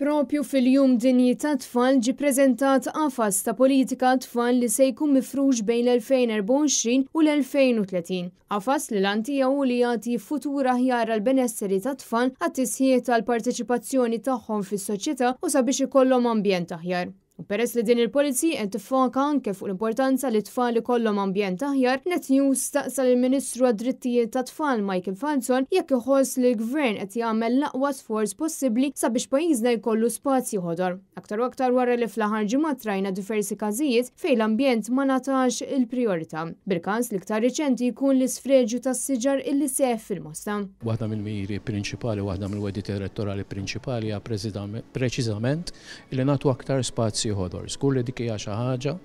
Propju fil-jum dinji ta' tfal ġi prezentat għafas ta' politika tfal li se jkun mifrux bejn l-2024 u l-2030. Għafas li l-antija u li jagħti futura ħjar l benesseri ta' tfal għat-tisħiet parteċipazzjoni tagħhom fis-soċjetà u sabiex ikollhom ambjent aħjar. U peress li din il-polizzi qed tiffoka anke fuq l-importanza li tfal ikollhom ambjent aħjar, Net News taqsal il-Ministru għad-Drittijiet ta' tfal Michael Fanson jekk iħoss li l-Gvern qed jagħmel l-aqwa sforz possibbli sabiex pajjiżna jkollu spazji ħodor. Aktar u aktar wara li fl-aħħar ġimgħa trajna diversi każijiet fejn l-ambjent ma natax il-priorità. Birkans każ l-iktar riċenti jkun l-isfreġu tas-siġar illi seħ fil-mosta. Waħda mill-miri prinċipali, waħda mill-wedi elettorali prinċipali hija preċiżament li nagħtu aktar spazju ġiss ieħor. Skur li dik xi ħaġa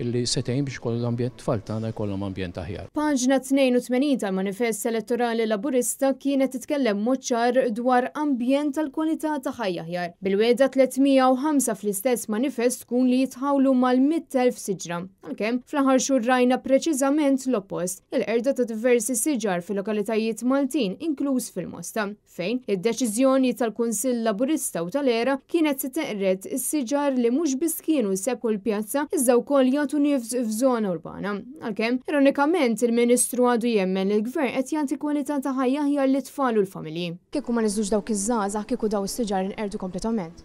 illi setajn biex kollu l-ambjent tfal tagħna jkollhom ambjent aħjar. Paġna 82 tal-Manifest Elettorali Laburista kienet titkellem moċċar dwar ambjent tal-kwalità ta' ħajjaħjar. Bil-weda 305 fl-istess manifest tkun li jitħawlu mal-100,000 siġra. Għalkemm fl-aħħar xur rajna preċiżament l-oppost, il-qerda ta' diversi siġar fil-lokalitajiet Maltin, inkluż fil-Mosta, fejn id-deċiżjoni tal-Kunsill Laburista u tal-Era kienet teqret is-siġar li mhux biskienu kienu l-pjazza iżda wkoll jagħtu nifs f'żona urbana. Għalkemm, ironikament il-Ministru għadu jemmen il gvern qed jagħti kwalità ta' ħajja hija li tfal u l-familji. Kieku ma niżux dawk iż-żgħażagħ kieku daw is-siġar inqerdu kompletament.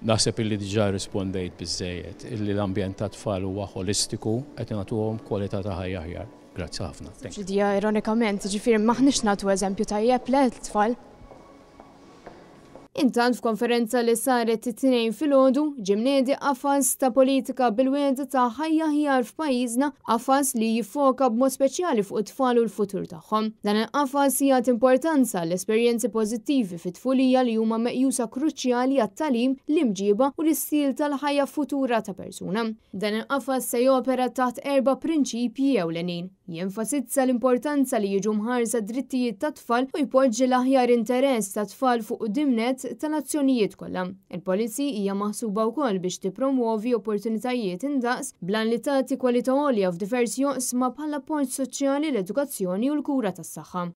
Naħseb illi diġà rispondejt biżejjed illi l-ambjent ta' tfal huwa holistiku qed nagħtuhom kwalità ta' ħajja ħjar. Grazzi ħafna. Ġidija ironikament, ġifieri maħniex nagħtu eżempju tajjeb le tfal Intant f'konferenza li saret it-tnejn fil-ħodu, ġimnedi qafas ta' politika bil-weda ta' ħajja ħjar f'pajjiżna għafas li jifoka b'mod speċjali fuq it-tfal u l-futur tagħhom. Dan il-qafas jagħt importanza l-esperjenzi pożittivi fit-tfulija li huma meqjusa kruċjali għat-talim l-imġiba u l-istil tal-ħajja futura ta' persuna. Dan il-qafas se jopera taħt erba' prinċipji ewlenin. Jenfasizza l-importanza li jiġu mħarsa drittijiet tat-tfal u jpoġġi l-aħjar interess tat-tfal fuq dimnet rispett ta' nazzjonijiet kollha. Il-policy hija maħsuba wkoll biex tippromuovi opportunitajiet indaqs blan li tagħti kwalità għolja f'diversi joqsma bħala pont soċjali l-edukazzjoni u l-kura tas-saħħa.